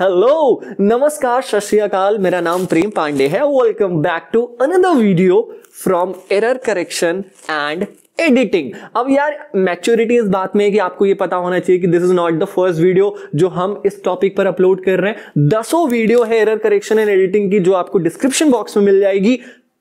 Hello नमस्कार सत्याकाल मेरा नाम प्रेम पांडे है welcome back to another video from error correction and editing अब यार मैच्योरिटी इस बात में है कि आपको ये पता होना चाहिए कि this is not the first video जो हम इस टॉपिक पर अपलोड कर रहे हैं दसों वीडियो है एरर करेक्शन एंड एडिटिंग की जो आपको डिस्क्रिप्शन बॉक्स में मिल जाएगी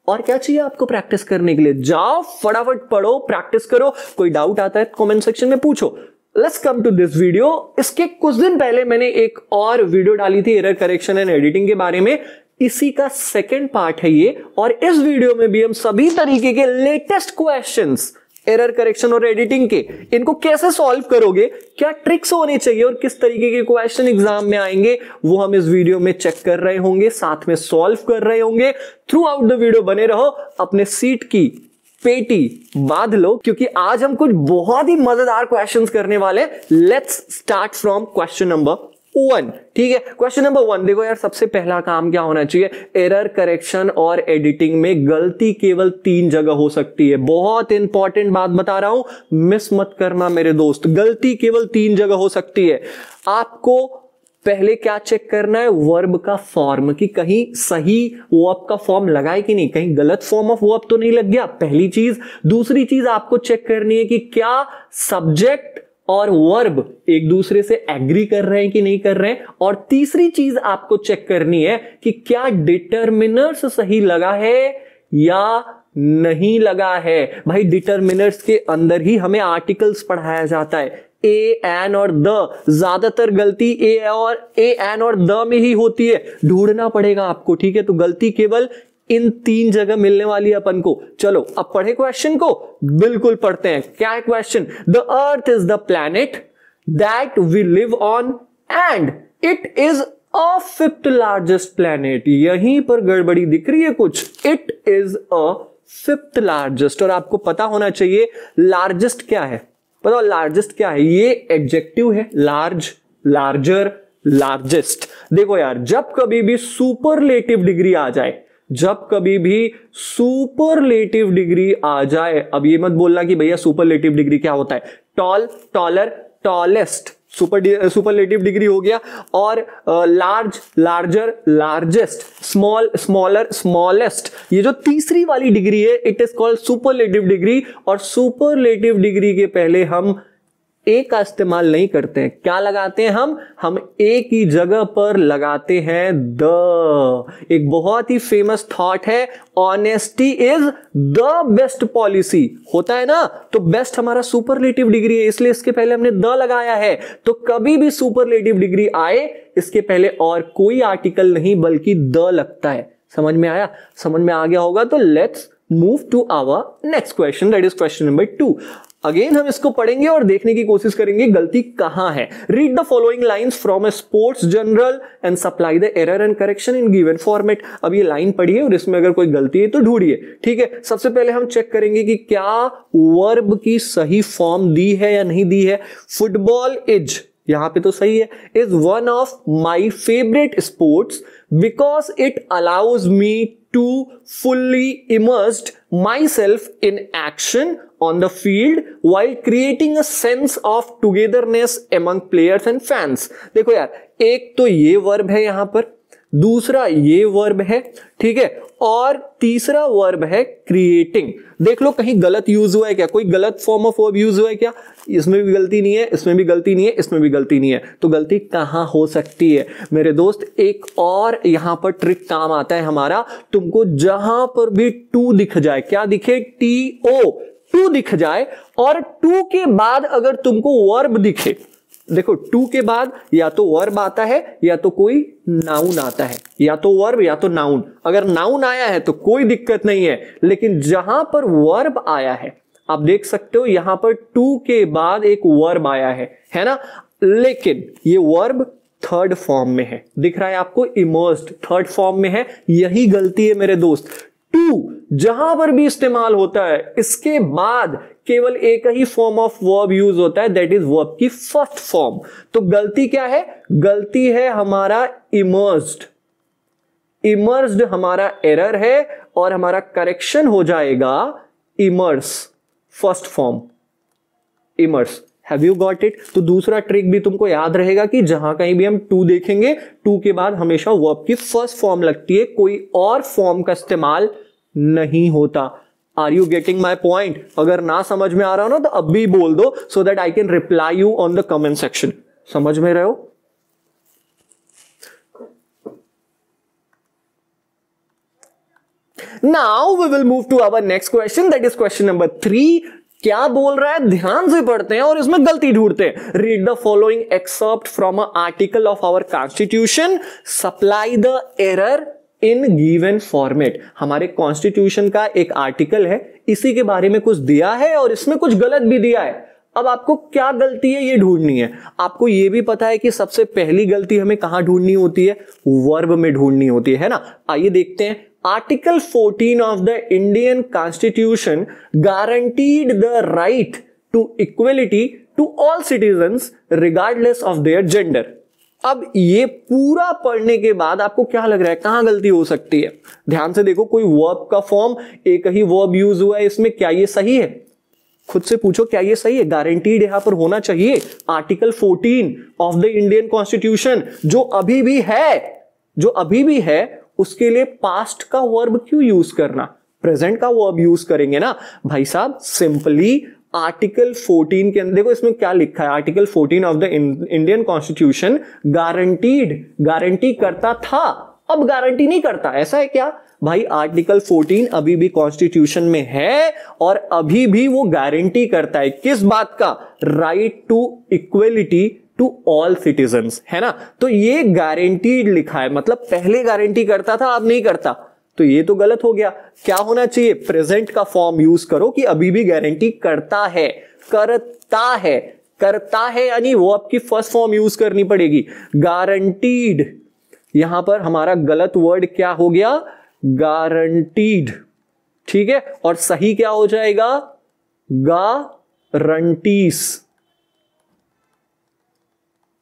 और क्या चाहिए आपको प्रैक्टिस करने के लिए जाओ फटाफट पढ़ो प्रैक्टिस करो कोई डाउट आता है कमेंट सेक्शन में पूछो let's come to this video इसके कुछ दिन पहले मैंने एक और वीडियो डाली थी एरर करेक्शन एंड एडिटिंग के बारे में इसी का सेकेंड पार्ट है ये और इस वीडियो में भी हम सभी तरीके के लेटेस्ट क्वेश्चन एरर करेक्शन और एडिटिंग के इनको कैसे सॉल्व करोगे क्या ट्रिक्स होने चाहिए और किस तरीके के क्वेश्चन एग्जाम में आएंगे वो हम इस वीडियो में चेक कर रहे होंगे साथ में सॉल्व कर रहे होंगे थ्रू आउट द वीडियो बने रहो अपने सीट की पेटी बांध लो क्योंकि आज हम कुछ बहुत ही मजेदार क्वेश्चंस करने वाले let's start from question number one ठीक है क्वेश्चन नंबर वन देखो यार सबसे पहला काम क्या होना चाहिए एरर करेक्शन और एडिटिंग में गलती केवल तीन जगह हो सकती है बहुत इंपॉर्टेंट बात बता रहा हूं मिस मत करना मेरे दोस्त गलती केवल तीन जगह हो सकती है आपको पहले क्या चेक करना है वर्ब का फॉर्म कि कहीं सही वर्ब का फॉर्म लगाए कि नहीं कहीं गलत फॉर्म ऑफ वर्ब तो नहीं लग गया पहली चीज दूसरी चीज आपको चेक करनी है कि क्या सब्जेक्ट और वर्ब एक दूसरे से एग्री कर रहे हैं कि नहीं कर रहे हैं और तीसरी चीज आपको चेक करनी है कि क्या डिटर्मिनर्स सही लगा है या नहीं लगा है भाई डिटर्मिनर्स के अंदर ही हमें आर्टिकल्स पढ़ाया जाता है ए एन और द ज्यादातर गलती ए और ए एन और द में ही होती है ढूंढना पड़ेगा आपको ठीक है तो गलती केवल इन तीन जगह मिलने वाली है अपन को चलो अब पढ़े क्वेश्चन को बिल्कुल पढ़ते हैं क्या है question the earth is the planet that we live on and it is a fifth largest planet यहीं पर गड़बड़ी दिख रही है कुछ it is a fifth largest और आपको पता होना चाहिए लार्जेस्ट क्या है बताओ लार्जेस्ट क्या है ये एडजेक्टिव है लार्ज लार्जर लार्जेस्ट देखो यार जब कभी भी सुपरलेटिव डिग्री आ जाए जब कभी भी सुपरलेटिव डिग्री आ जाए अब ये मत बोलना कि भैया सुपरलेटिव डिग्री क्या होता है tall taller tallest super superlative degree हो गया और large larger largest small smaller smallest ये जो तीसरी वाली डिग्री है it is called superlative degree और सुपरलेटिव डिग्री के पहले हम ए का इस्तेमाल नहीं करते हैं क्या लगाते हैं हम हम ए की जगह पर लगाते हैं द एक बहुत ही फेमस थॉट है honesty is the best policy होता है ना तो बेस्ट हमारा सुपरलेटिव डिग्री है इसलिए इसके पहले हमने द लगाया है तो कभी भी सुपरलेटिव डिग्री आए इसके पहले और कोई आर्टिकल नहीं बल्कि द लगता है समझ में आया समझ में आ गया होगा तो let's move to our next question that is question number two again हम इसको पढ़ेंगे और देखने की कोशिश करेंगे गलती कहां है read the following lines from a sports journal and supply the error and correction in given format अब ये लाइन पढ़िए और इसमें अगर कोई गलती है तो ढूंढिए ठीक है सबसे पहले हम चेक करेंगे कि क्या वर्ब की सही फॉर्म दी है या नहीं दी है फुटबॉल इज यहां पे तो सही है is one of my favourite sports because it allows me to fully immersed my self in action on the field while creating a sense of togetherness among players and fans देखो यार एक तो ये वर्ब है यहां पर दूसरा ये वर्ब है ठीक है और तीसरा वर्ब है क्रिएटिंग देख लो कहीं गलत यूज हुआ है क्या कोई गलत फॉर्म ऑफ वर्ब यूज हुआ है क्या इसमें भी गलती नहीं है इसमें भी गलती नहीं है इसमें भी गलती नहीं है तो गलती कहां हो सकती है मेरे दोस्त एक और यहां पर ट्रिक काम आता है हमारा तुमको जहां पर भी टू दिख जाए क्या दिखे टी ओ टू दिख जाए और टू के बाद अगर तुमको वर्ब दिखे देखो टू के बाद या तो वर्ब आता है या तो कोई नाउन आता है या तो वर्ब या तो नाउन अगर नाउन आया है तो कोई दिक्कत नहीं है लेकिन जहां पर वर्ब आया है आप देख सकते हो यहां पर टू के बाद एक वर्ब आया है है ना लेकिन ये वर्ब थर्ड फॉर्म में है दिख रहा है आपको इमर्स्ड थर्ड फॉर्म में है यही गलती है मेरे दोस्त टू जहां पर भी इस्तेमाल होता है इसके बाद केवल एक ही फॉर्म ऑफ वर्ब यूज होता है दैट इज वर्ब की फर्स्ट फॉर्म तो गलती क्या है गलती है हमारा इमर्स्ड इमर्स्ड हमारा एरर है और हमारा करेक्शन हो जाएगा immerse first form immerse have you got it तो दूसरा ट्रिक भी तुमको याद रहेगा कि जहां कहीं भी हम टू देखेंगे टू के बाद हमेशा वर्ब की फर्स्ट फॉर्म लगती है कोई और फॉर्म का इस्तेमाल नहीं होता are you getting my point अगर ना समझ में आ रहा हो ना तो अब भी बोल दो so that I can reply you on the comment section समझ में रहे हो now we will move to our next question that is question number three क्या बोल रहा है ध्यान से पढ़ते हैं और इसमें गलती ढूंढते हैं read the following except from a article of our constitution supply the error in given format हमारे कॉन्स्टिट्यूशन का एक आर्टिकल है इसी के बारे में कुछ दिया है और इसमें कुछ गलत भी दिया है अब आपको क्या गलती है ये ढूंढनी है आपको ये भी पता है कि सबसे पहली गलती हमें कहां ढूंढनी होती है वर्ब में ढूंढनी होती है ना आइए देखते हैं article 14 of the Indian constitution guaranteed the right to equality to all citizen regardless of their gender अब ये पूरा पढ़ने के बाद आपको क्या लग रहा है कहां गलती हो सकती है ध्यान से देखो कोई वर्ब का फॉर्म एक ही वर्ब यूज हुआ है इसमें क्या ये सही है खुद से पूछो क्या ये सही है गारंटीड यहां पर होना चाहिए article 14 of the Indian constitution जो अभी भी है जो अभी भी है उसके लिए पास्ट का वर्ब क्यों यूज करना प्रेजेंट का वर्ब यूज करेंगे ना भाई साहब सिंपली आर्टिकल 14 के अंदर देखो इसमें क्या लिखा है article 14 of the Indian constitution guaranteed guarantee करता था अब गारंटी नहीं करता ऐसा है क्या भाई आर्टिकल 14 अभी भी कॉन्स्टिट्यूशन में है और अभी भी वो गारंटी करता है किस बात का right to equality to all citizen है ना तो ये गारंटीड लिखा है मतलब पहले गारंटी करता था अब नहीं करता तो ये तो गलत हो गया क्या होना चाहिए प्रेजेंट का फॉर्म यूज करो कि अभी भी गारंटी करता है करता है करता है यानी वो आपकी फर्स्ट फॉर्म यूज करनी पड़ेगी गारंटीड यहां पर हमारा गलत वर्ड क्या हो गया गारंटीड ठीक है और सही क्या हो जाएगा गारंटीस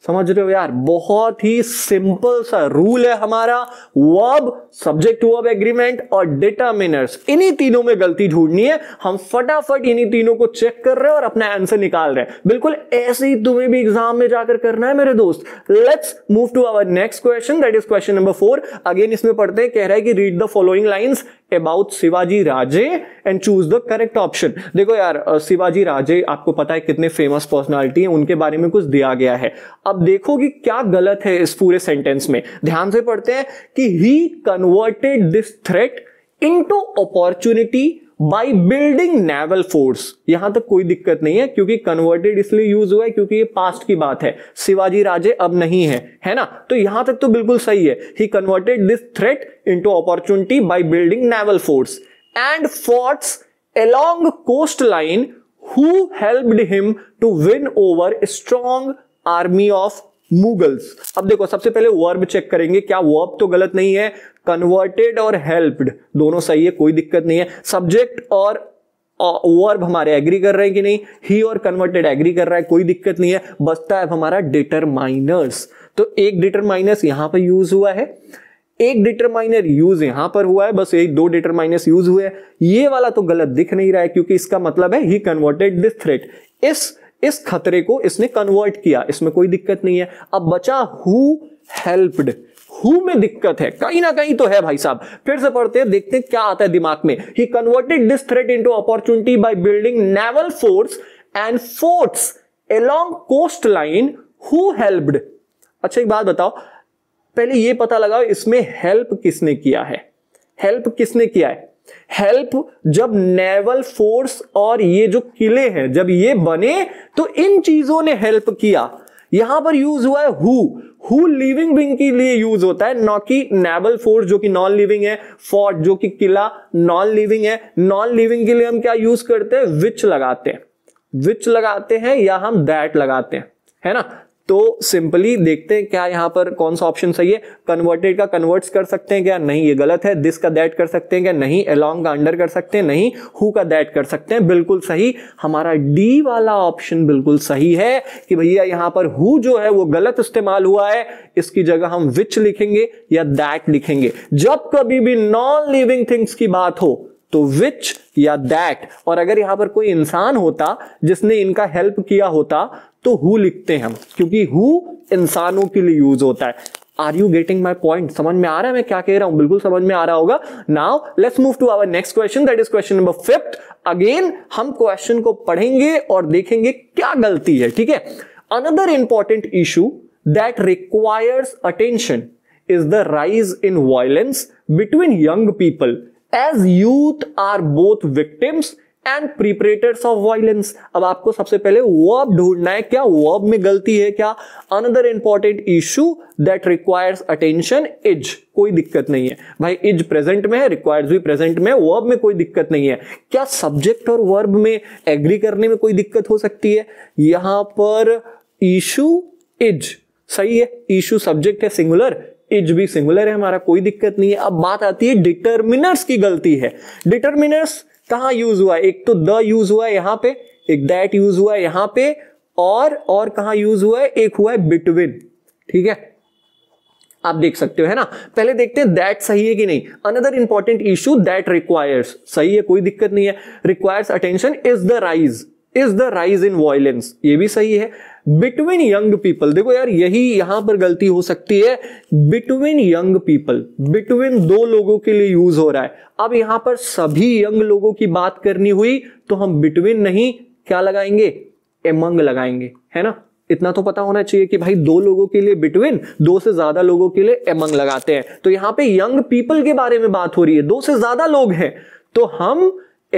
समझ रहे हो यार बहुत ही सिंपल सा रूल है हमारा verb subject to of agreement और डिटर्मिनर्स इन्हीं तीनों में गलती ढूंढनी है हम फटाफट इन्हीं तीनों को चेक कर रहे हैं और अपना आंसर निकाल रहे हैं बिल्कुल ऐसे ही तुम्हें भी एग्जाम में जाकर करना है मेरे दोस्त let's move to our next question that is question number four again इसमें पढ़ते हैं कह रहा है कि read the following lines about Shivaji Raje and choose the correct option देखो यार शिवाजी राजे आपको पता है कितने फेमस पर्सनालिटी है उनके बारे में कुछ दिया गया है अब देखो कि क्या गलत है इस पूरे सेंटेंस में ध्यान से पढ़ते हैं कि ही कन converted this threat into opportunity by building naval force यहां तक कोई दिक्कत नहीं है क्योंकि converted इसलिए यूज हुआ है क्योंकि ये पास्ट की बात है शिवाजी राजे अब नहीं है है ना तो यहां तक तो बिल्कुल सही है He converted this threat into opportunity by building naval force and forts along coastline who helped him to win over a strong army of Mughals अब देखो सबसे पहले वर्ब चेक करेंगे क्या वर्ब तो गलत नहीं है कन्वर्टेड और हेल्प्ड दोनों सही है कोई दिक्कत नहीं है सब्जेक्ट और वर्ब हमारे एग्री कर रहे हैं कि नहीं ही और कन्वर्टेड एग्री कर रहा है कोई दिक्कत नहीं है बचता है हमारा डिटरमाइनर्स तो एक डिटरमाइनर्स यहां पर यूज हुआ है एक डिटरमाइनर यूज यहां पर हुआ है बस एक दो डिटरमाइनर्स यूज हुए हैं ये वाला तो गलत दिख नहीं रहा है क्योंकि इसका मतलब है ही कन्वर्टेड दिस थ्रेट इस इस खतरे को इसने कन्वर्ट किया इसमें कोई दिक्कत नहीं है अब बचा हु हेल्प्ड हु में दिक्कत है कहीं ना कहीं तो है भाई साहब फिर से पढ़ते हैं देखते हैं क्या आता है दिमाग में ही converted this threat into opportunity by building naval forts and forts along coast line who helped अच्छा एक बात बताओ पहले ये पता लगाओ इसमें हेल्प किसने किया है हेल्प किसने किया है हेल्प जब नेवल फोर्स और ये जो किले हैं जब ये बने तो इन चीजों ने हेल्प किया यहां पर यूज हुआ है हु हु लिविंग बिंग के लिए यूज होता है नॉ की नेबल फोर्स जो कि नॉन लिविंग है फोर्ट जो कि किला नॉन लिविंग है नॉन लिविंग के लिए हम क्या यूज करते हैं विच लगाते हैं विच लगाते हैं या हम दैट लगाते हैं है ना तो सिंपली देखते हैं क्या यहां पर कौन सा ऑप्शन सही है कन्वर्टेड का कन्वर्ट्स कर सकते हैं क्या नहीं ये गलत है दिस का दैट कर सकते हैं क्या नहीं अलोंग का अंडर कर सकते हैं नहीं हु का दैट कर सकते हैं बिल्कुल सही हमारा डी वाला ऑप्शन बिल्कुल सही है कि भैया यहां पर हु जो है वो गलत इस्तेमाल हुआ है इसकी जगह हम विच लिखेंगे या दैट लिखेंगे जब कभी भी नॉन लिविंग थिंग्स की बात हो तो विच या दैट और अगर यहां पर कोई इंसान होता जिसने इनका हेल्प किया होता तो हु लिखते हैं हम क्योंकि हु इंसानों के लिए यूज होता है are you getting my point समझ में आ रहा है मैं क्या कह रहा हूं बिल्कुल समझ में आ रहा होगा now let's move to our next question that is question number fifth again हम क्वेश्चन को पढ़ेंगे और देखेंगे क्या गलती है ठीक है another important issue that requires attention is the rise in violence between young people as youth are both victims and perpetrators of violence अब आपको सबसे पहले वर्ब ढूंढना है क्या वर्ब में गलती है क्या another important issue that requires attention is कोई दिक्कत नहीं है भाई इज प्रेजेंट में है रिक्वायर्स भी प्रेजेंट में वर्ब में कोई दिक्कत नहीं है क्या सब्जेक्ट और वर्ब में एग्री करने में कोई दिक्कत हो सकती है यहां पर इशू इज सही है इशू सब्जेक्ट है सिंगुलर इज भी सिंगुलर है हमारा कोई दिक्कत नहीं है अब बात आती है डिटर्मिनर्स की गलती है डिटर्मिनर्स कहा यूज हुआ एक तो द यूज हुआ है यहां पे एक दैट यूज हुआ है यहां पे और और कहा यूज हुआ है एक हुआ है बिटवीन ठीक है आप देख सकते हो है ना पहले देखते हैं दैट सही है कि नहीं another important issue that requires सही है कोई दिक्कत नहीं है requires attention is the rise is the rise in violence ये भी सही है बिटवीन यंग पीपल देखो यार यही यहां पर गलती हो सकती है बिटवीन यंग पीपल बिटवीन दो लोगों के लिए यूज हो रहा है अब यहां पर सभी यंग लोगों की बात करनी हुई तो हम बिटवीन नहीं क्या लगाएंगे एमंग लगाएंगे है ना इतना तो पता होना चाहिए कि भाई दो लोगों के लिए बिटवीन दो से ज्यादा लोगों के लिए एमंग लगाते हैं तो यहां पे यंग पीपल के बारे में बात हो रही है दो से ज्यादा लोग हैं तो हम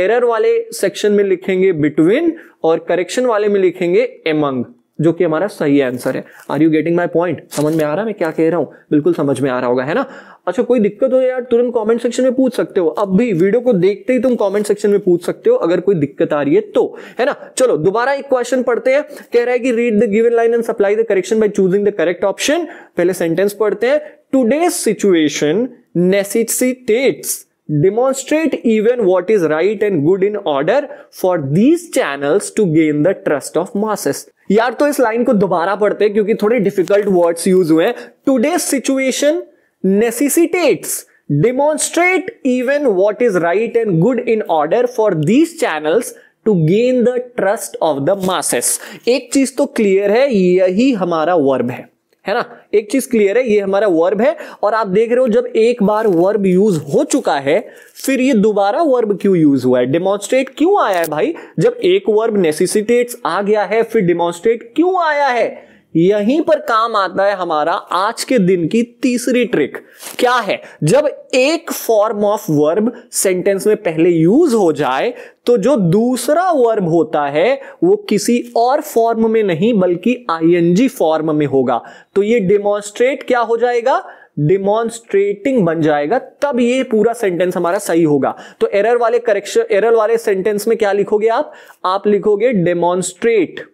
एरर वाले सेक्शन में लिखेंगे बिटवीन और करेक्शन वाले में लिखेंगे एमंग जो कि हमारा सही आंसर है are you getting my point समझ में आ रहा है मैं क्या कह रहा हूं बिल्कुल समझ में आ रहा होगा है ना अच्छा कोई दिक्कत हो यार तुरंत कमेंट सेक्शन में पूछ सकते हो अब भी वीडियो को देखते ही तुम कमेंट सेक्शन में पूछ सकते हो अगर कोई दिक्कत आ रही है तो है ना चलो दोबारा एक क्वेश्चन पढ़ते हैं कह रहा है कि read the given line and supply the correction by choosing the correct option पहले सेंटेंस पढ़ते हैं today situation necessitates demonstrate even what is right and good in order for these channels to gain the trust of masses यार तो इस line को दोबारा पढ़ते क्योंकि थोड़े डिफिकल्ट वर्ड्स यूज हुए हैं today situation necessitates demonstrate even what is right and good in order for these channels to gain the trust of the masses एक चीज तो क्लियर है यही हमारा वर्ब है है ना एक चीज क्लियर है ये हमारा वर्ब है और आप देख रहे हो जब एक बार वर्ब यूज हो चुका है फिर ये दोबारा वर्ब क्यों यूज हुआ है डेमोन्स्ट्रेट क्यों आया है भाई जब एक वर्ब नेसेसिटेट्स आ गया है फिर डिमोन्स्ट्रेट क्यों आया है यहीं पर काम आता है हमारा आज के दिन की तीसरी ट्रिक क्या है जब एक फॉर्म ऑफ वर्ब सेंटेंस में पहले यूज हो जाए तो जो दूसरा वर्ब होता है वो किसी और फॉर्म में नहीं बल्कि आईएनजी फॉर्म में होगा तो ये डिमॉन्स्ट्रेट क्या हो जाएगा डिमॉन्स्ट्रेटिंग बन जाएगा तब ये पूरा सेंटेंस हमारा सही होगा तो एरर वाले करेक्शन एरर वाले सेंटेंस में क्या लिखोगे आप आप लिखोगे डेमोन्स्ट्रेट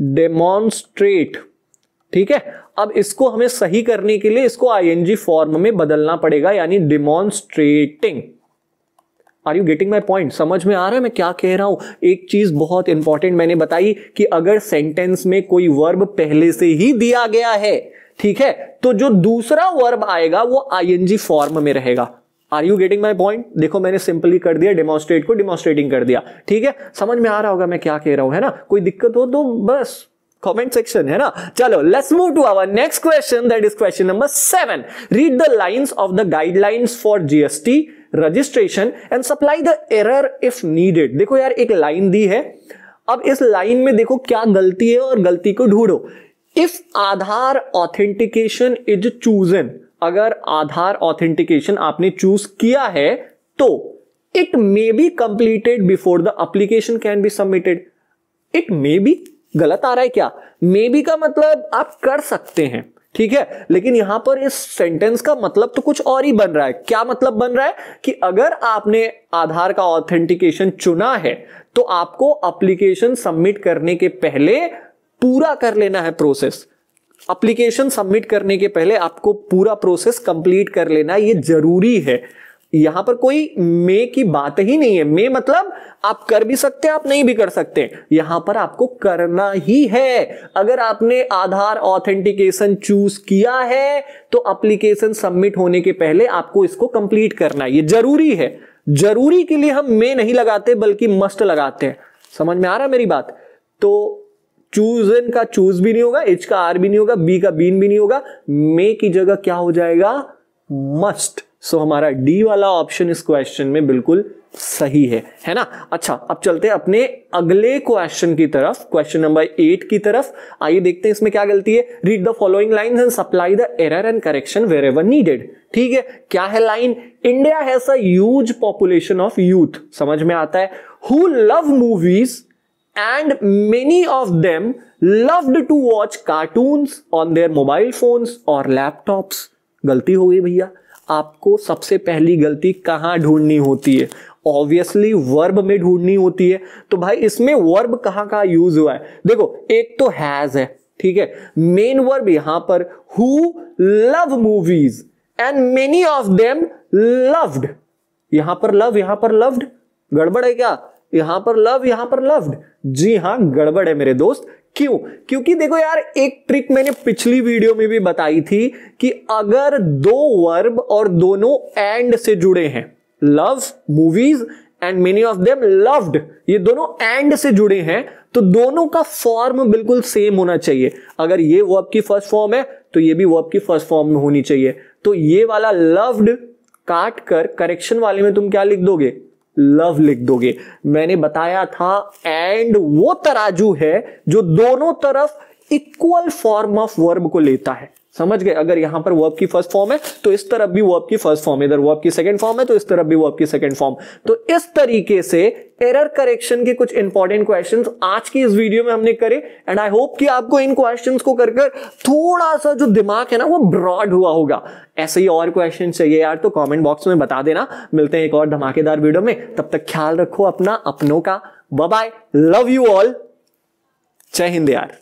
डेमोन्स्ट्रेट ठीक है अब इसको हमें सही करने के लिए इसको आईएनजी फॉर्म में बदलना पड़ेगा यानी demonstrating are you getting my point समझ में आ रहा है मैं क्या कह रहा हूं एक चीज बहुत इंपॉर्टेंट मैंने बताई कि अगर सेंटेंस में कोई वर्ब पहले से ही दिया गया है ठीक है तो जो दूसरा वर्ब आएगा वो आईएनजी फॉर्म में रहेगा are you getting my point देखो मैंने सिंपली कर दिया डेमोस्ट्रेट को डेमोस्ट्रेटिंग कर दिया ठीक है समझ में आ रहा होगा मैं क्या कह रहा हूं है ना कोई दिक्कत हो तो बस कमेंट सेक्शन है ना चलो let's move to our next question that is question number seven read the lines of the guidelines for GST registration and supply the error if needed देखो यार एक लाइन दी है अब इस लाइन में देखो क्या गलती है और गलती को ढूंढो if Aadhaar authentication is chosen अगर आधार ऑथेंटिकेशन आपने चूज किया है तो it may be completed before the application can be submitted it may be गलत आ रहा है क्या मे बी का मतलब आप कर सकते हैं ठीक है लेकिन यहां पर इस सेंटेंस का मतलब तो कुछ और ही बन रहा है क्या मतलब बन रहा है कि अगर आपने आधार का ऑथेंटिकेशन चुना है तो आपको एप्लीकेशन सबमिट करने के पहले पूरा कर लेना है प्रोसेस अप्लीकेशन सबमिट करने के पहले आपको पूरा प्रोसेस कंप्लीट कर लेना ये जरूरी है यहां पर कोई मे की बात ही नहीं है मे मतलब आप कर भी सकते हैं आप नहीं भी कर सकते यहां पर आपको करना ही है अगर आपने आधार ऑथेंटिकेशन चूज किया है तो अप्लीकेशन सबमिट होने के पहले आपको इसको कंप्लीट करना है ये जरूरी है जरूरी के लिए हम मे नहीं लगाते बल्कि मस्ट लगाते हैं समझ में आ रहा है मेरी बात तो चूज इन का चूज भी नहीं होगा एच का आर भी नहीं होगा बी का बीन भी नहीं होगा मे की जगह क्या हो जाएगा मस्ट सो so, हमारा डी वाला ऑप्शन इस क्वेश्चन में बिल्कुल सही है है ना अच्छा अब चलते हैं अपने अगले क्वेश्चन की तरफ क्वेश्चन नंबर एट की तरफ आइए देखते हैं इसमें क्या गलती है read the following line and supply the error and correction wherever needed ठीक है क्या है line India has huge population of youth समझ में आता है who love movies and many of them loved to watch cartoons on their mobile phones or laptops. गलती हो गई भैया आपको सबसे पहली गलती कहाँ ढूंढनी होती है ऑब्वियसली वर्ब में ढूंढनी होती है तो भाई इसमें वर्ब कहाँ कहाँ यूज हुआ है देखो एक तो हैज है ठीक है मेन वर्ब यहां पर who love movies and many of them loved यहां पर लव यहां पर लव्ड गड़बड़ है क्या यहां पर लव यहां पर लव्ड जी हां गड़बड़ है मेरे दोस्त क्यों क्योंकि देखो यार एक ट्रिक मैंने पिछली वीडियो में भी बताई थी कि अगर दो वर्ब और दोनों एंड से जुड़े हैं love movies and many of them loved ये दोनों एंड से जुड़े हैं तो दोनों का फॉर्म बिल्कुल सेम होना चाहिए अगर ये वर्ब की फर्स्ट फॉर्म है तो ये भी वर्ब की फर्स्ट फॉर्म में होनी चाहिए तो ये वाला लव्ड काट कर करेक्शन वाले में तुम क्या लिख दोगे लव लिख दोगे मैंने बताया था एंड वो तराजू है जो दोनों तरफ इक्वल फॉर्म ऑफ वर्ब को लेता है समझ गए अगर यहां पर वर्ब की फर्स्ट फॉर्म है तो इस तरफ भी वर्ब की फर्स्ट फॉर्म इधर वर्ब की सेकंड फॉर्म है तो इस तरफ भी वर्ब की सेकंड फॉर्म तो इस तरीके से एरर करेक्शन के कुछ इंपॉर्टेंट क्वेश्चंस आज की इस वीडियो में हमने करे एंड आई होप कि आपको इन क्वेश्चंस को कर कर थोड़ा सा जो दिमाग है ना वो ब्रॉड हुआ होगा ऐसे ही और क्वेश्चन चाहिए यार तो कॉमेंट बॉक्स में बता देना मिलते हैं एक और धमाकेदार वीडियो में तब तक ख्याल रखो अपना अपनों का बाय लव यू ऑल जय हिंद यार